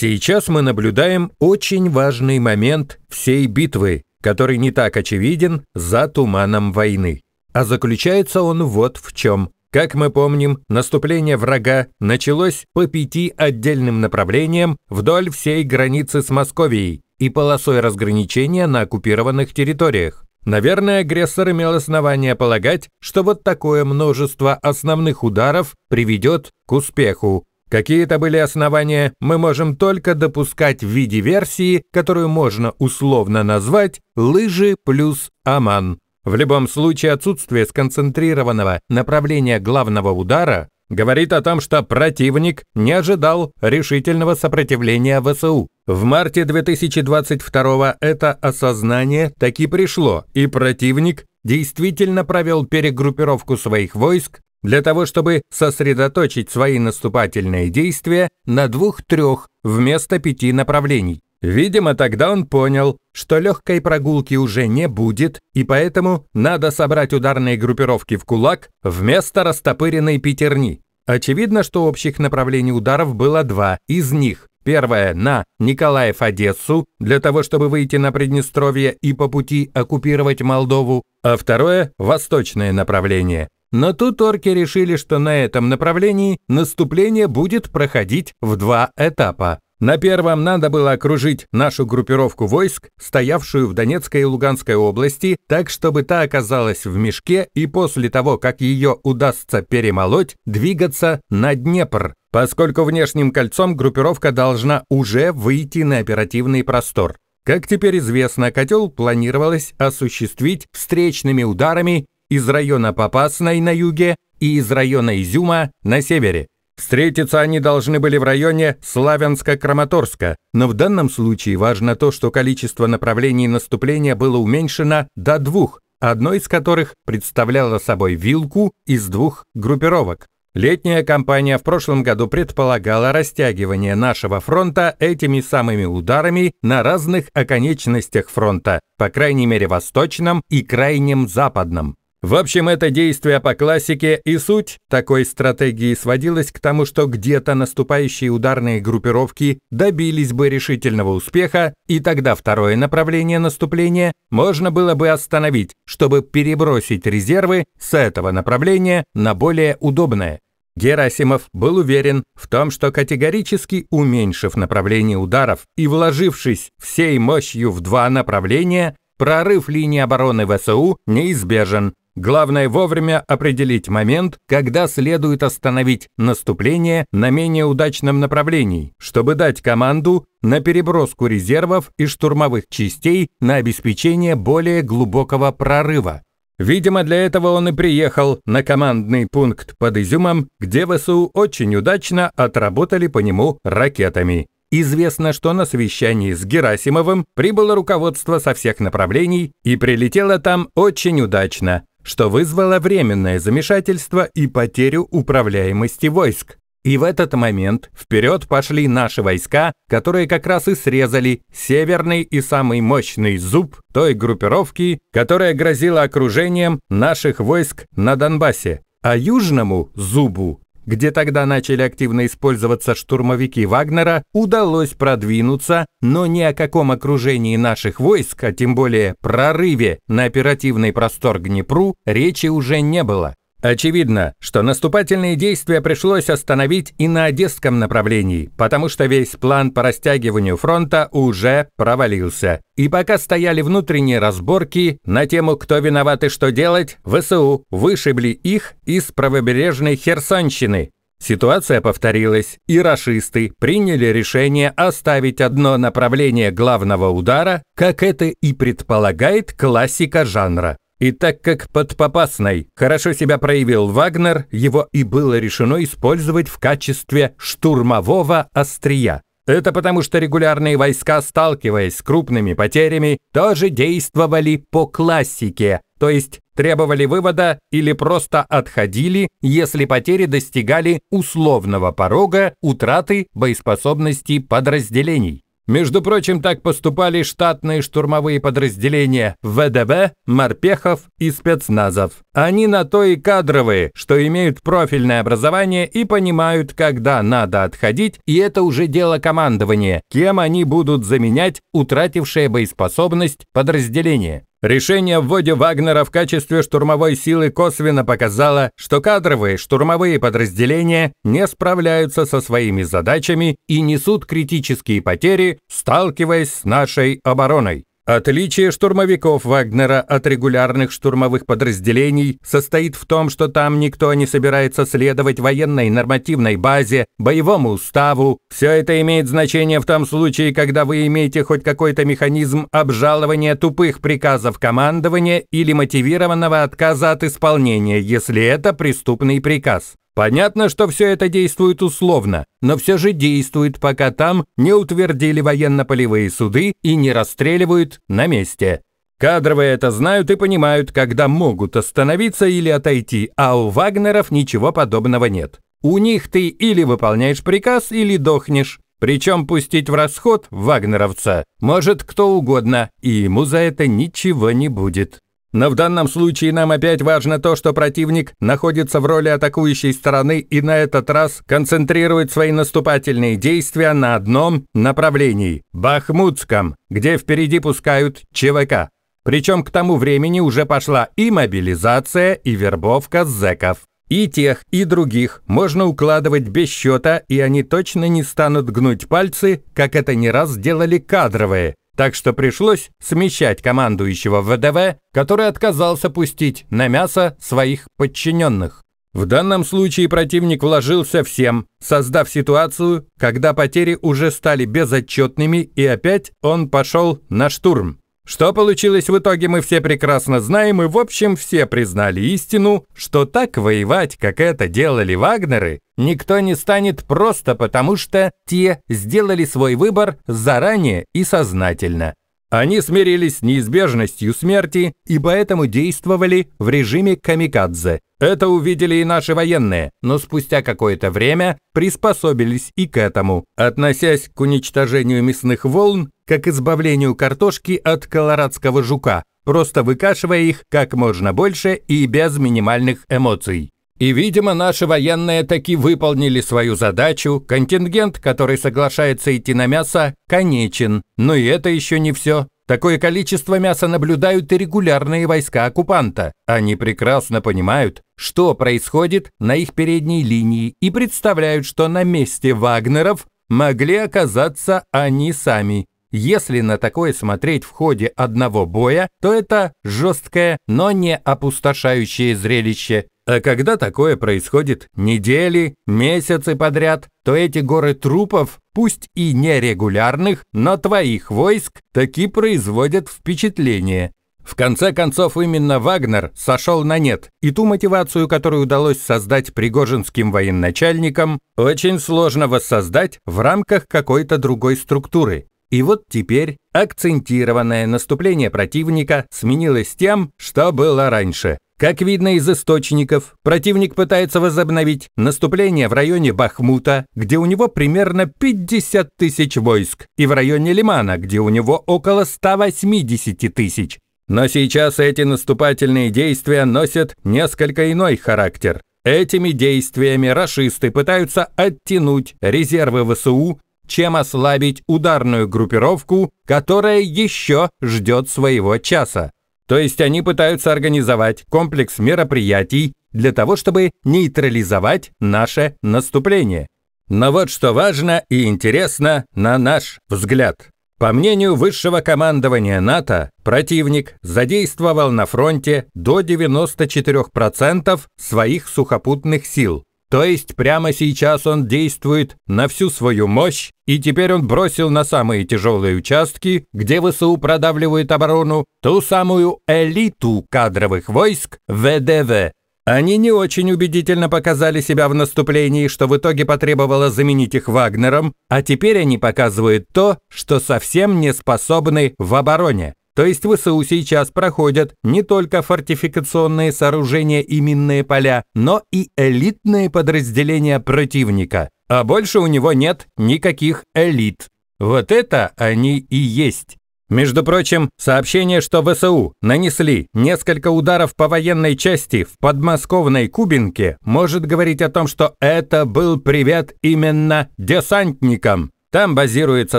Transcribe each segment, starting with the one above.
Сейчас мы наблюдаем очень важный момент всей битвы, который не так очевиден за туманом войны. А заключается он вот в чем. Как мы помним, наступление врага началось по пяти отдельным направлениям вдоль всей границы с Московией и полосой разграничения на оккупированных территориях. Наверное, агрессор имел основание полагать, что вот такое множество основных ударов приведет к успеху, Какие это были основания, мы можем только допускать в виде версии, которую можно условно назвать «лыжи плюс Аман». В любом случае отсутствие сконцентрированного направления главного удара говорит о том, что противник не ожидал решительного сопротивления ВСУ. В марте 2022 это осознание таки пришло, и противник действительно провел перегруппировку своих войск для того, чтобы сосредоточить свои наступательные действия на двух-трех вместо пяти направлений. Видимо, тогда он понял, что легкой прогулки уже не будет, и поэтому надо собрать ударные группировки в кулак вместо растопыренной пятерни. Очевидно, что общих направлений ударов было два, из них Первое – на Николаев-Одессу, для того, чтобы выйти на Приднестровье и по пути оккупировать Молдову. А второе – восточное направление, но тут орки решили, что на этом направлении наступление будет проходить в два этапа. На первом надо было окружить нашу группировку войск, стоявшую в Донецкой и Луганской области, так чтобы та оказалась в мешке и после того, как ее удастся перемолоть, двигаться на Днепр, поскольку внешним кольцом группировка должна уже выйти на оперативный простор. Как теперь известно, котел планировалось осуществить встречными ударами из района Попасной на юге и из района Изюма на севере. Встретиться они должны были в районе Славянска-Краматорска, но в данном случае важно то, что количество направлений наступления было уменьшено до двух, одно из которых представляло собой вилку из двух группировок. Летняя кампания в прошлом году предполагала растягивание нашего фронта этими самыми ударами на разных оконечностях фронта, по крайней мере восточном и крайнем западном. В общем, это действие по классике и суть такой стратегии сводилась к тому, что где-то наступающие ударные группировки добились бы решительного успеха, и тогда второе направление наступления можно было бы остановить, чтобы перебросить резервы с этого направления на более удобное. Герасимов был уверен в том, что категорически уменьшив направление ударов и вложившись всей мощью в два направления, прорыв линии обороны ВСУ неизбежен, Главное вовремя определить момент, когда следует остановить наступление на менее удачном направлении, чтобы дать команду на переброску резервов и штурмовых частей на обеспечение более глубокого прорыва. Видимо, для этого он и приехал на командный пункт под Изюмом, где ВСУ очень удачно отработали по нему ракетами. Известно, что на совещании с Герасимовым прибыло руководство со всех направлений и прилетело там очень удачно что вызвало временное замешательство и потерю управляемости войск. И в этот момент вперед пошли наши войска, которые как раз и срезали северный и самый мощный зуб той группировки, которая грозила окружением наших войск на Донбассе. А южному зубу где тогда начали активно использоваться штурмовики Вагнера, удалось продвинуться, но ни о каком окружении наших войск, а тем более прорыве на оперативный простор Гнепру, речи уже не было. Очевидно, что наступательные действия пришлось остановить и на Одесском направлении, потому что весь план по растягиванию фронта уже провалился. И пока стояли внутренние разборки на тему «Кто виноват и что делать», ВСУ вышибли их из правобережной Херсонщины. Ситуация повторилась, и рашисты приняли решение оставить одно направление главного удара, как это и предполагает классика жанра. И так как под Попасной хорошо себя проявил Вагнер, его и было решено использовать в качестве штурмового острия. Это потому, что регулярные войска, сталкиваясь с крупными потерями, тоже действовали по классике, то есть требовали вывода или просто отходили, если потери достигали условного порога утраты боеспособности подразделений. Между прочим, так поступали штатные штурмовые подразделения ВДВ, морпехов и спецназов. Они на то и кадровые, что имеют профильное образование и понимают, когда надо отходить, и это уже дело командования, кем они будут заменять утратившее боеспособность подразделение. Решение о вводе Вагнера в качестве штурмовой силы косвенно показало, что кадровые штурмовые подразделения не справляются со своими задачами и несут критические потери, сталкиваясь с нашей обороной. Отличие штурмовиков Вагнера от регулярных штурмовых подразделений состоит в том, что там никто не собирается следовать военной нормативной базе, боевому уставу. Все это имеет значение в том случае, когда вы имеете хоть какой-то механизм обжалования тупых приказов командования или мотивированного отказа от исполнения, если это преступный приказ. Понятно, что все это действует условно, но все же действует, пока там не утвердили военно-полевые суды и не расстреливают на месте. Кадровые это знают и понимают, когда могут остановиться или отойти, а у Вагнеров ничего подобного нет. У них ты или выполняешь приказ, или дохнешь. Причем пустить в расход вагнеровца может кто угодно, и ему за это ничего не будет. Но в данном случае нам опять важно то, что противник находится в роли атакующей стороны и на этот раз концентрирует свои наступательные действия на одном направлении – Бахмутском, где впереди пускают ЧВК. Причем к тому времени уже пошла и мобилизация, и вербовка зэков. И тех, и других можно укладывать без счета, и они точно не станут гнуть пальцы, как это не раз делали кадровые – так что пришлось смещать командующего ВДВ, который отказался пустить на мясо своих подчиненных. В данном случае противник вложился всем, создав ситуацию, когда потери уже стали безотчетными и опять он пошел на штурм. Что получилось в итоге, мы все прекрасно знаем, и в общем все признали истину, что так воевать, как это делали Вагнеры, никто не станет просто потому, что те сделали свой выбор заранее и сознательно. Они смирились с неизбежностью смерти и поэтому действовали в режиме камикадзе. Это увидели и наши военные, но спустя какое-то время приспособились и к этому, относясь к уничтожению мясных волн как избавлению картошки от колорадского жука, просто выкашивая их как можно больше и без минимальных эмоций. И, видимо, наши военные таки выполнили свою задачу, контингент, который соглашается идти на мясо, конечен. Но и это еще не все. Такое количество мяса наблюдают и регулярные войска оккупанта. Они прекрасно понимают, что происходит на их передней линии и представляют, что на месте вагнеров могли оказаться они сами. Если на такое смотреть в ходе одного боя, то это жесткое, но не опустошающее зрелище. А когда такое происходит недели, месяцы подряд, то эти горы трупов, пусть и нерегулярных, но твоих войск, таки производят впечатление. В конце концов, именно Вагнер сошел на нет, и ту мотивацию, которую удалось создать пригожинским военачальникам, очень сложно воссоздать в рамках какой-то другой структуры. И вот теперь акцентированное наступление противника сменилось тем, что было раньше. Как видно из источников, противник пытается возобновить наступление в районе Бахмута, где у него примерно 50 тысяч войск, и в районе Лимана, где у него около 180 тысяч. Но сейчас эти наступательные действия носят несколько иной характер. Этими действиями рашисты пытаются оттянуть резервы ВСУ чем ослабить ударную группировку, которая еще ждет своего часа. То есть они пытаются организовать комплекс мероприятий для того, чтобы нейтрализовать наше наступление. Но вот что важно и интересно, на наш взгляд. По мнению высшего командования НАТО, противник задействовал на фронте до 94% своих сухопутных сил, то есть прямо сейчас он действует на всю свою мощь, и теперь он бросил на самые тяжелые участки, где ВСУ продавливает оборону, ту самую элиту кадровых войск ВДВ. Они не очень убедительно показали себя в наступлении, что в итоге потребовало заменить их Вагнером, а теперь они показывают то, что совсем не способны в обороне. То есть в ИСУ сейчас проходят не только фортификационные сооружения и минные поля, но и элитные подразделения противника. А больше у него нет никаких элит. Вот это они и есть. Между прочим, сообщение, что ВСУ нанесли несколько ударов по военной части в подмосковной Кубинке, может говорить о том, что это был привет именно десантникам. Там базируется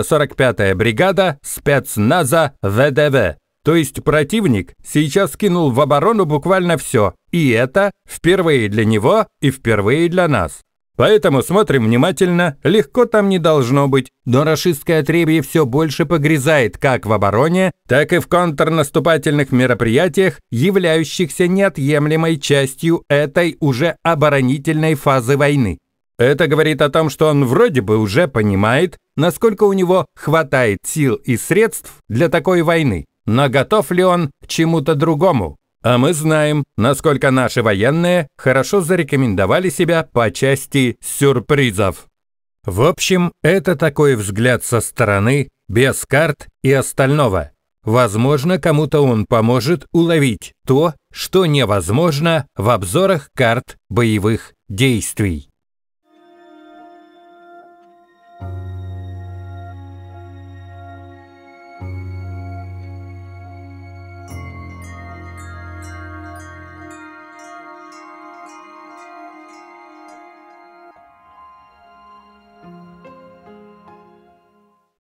45-я бригада спецназа ВДВ. То есть противник сейчас скинул в оборону буквально все. И это впервые для него и впервые для нас. Поэтому смотрим внимательно, легко там не должно быть. Но рашистское отребье все больше погрязает как в обороне, так и в контрнаступательных мероприятиях, являющихся неотъемлемой частью этой уже оборонительной фазы войны. Это говорит о том, что он вроде бы уже понимает, насколько у него хватает сил и средств для такой войны, но готов ли он к чему-то другому. А мы знаем, насколько наши военные хорошо зарекомендовали себя по части сюрпризов. В общем, это такой взгляд со стороны, без карт и остального. Возможно, кому-то он поможет уловить то, что невозможно в обзорах карт боевых действий.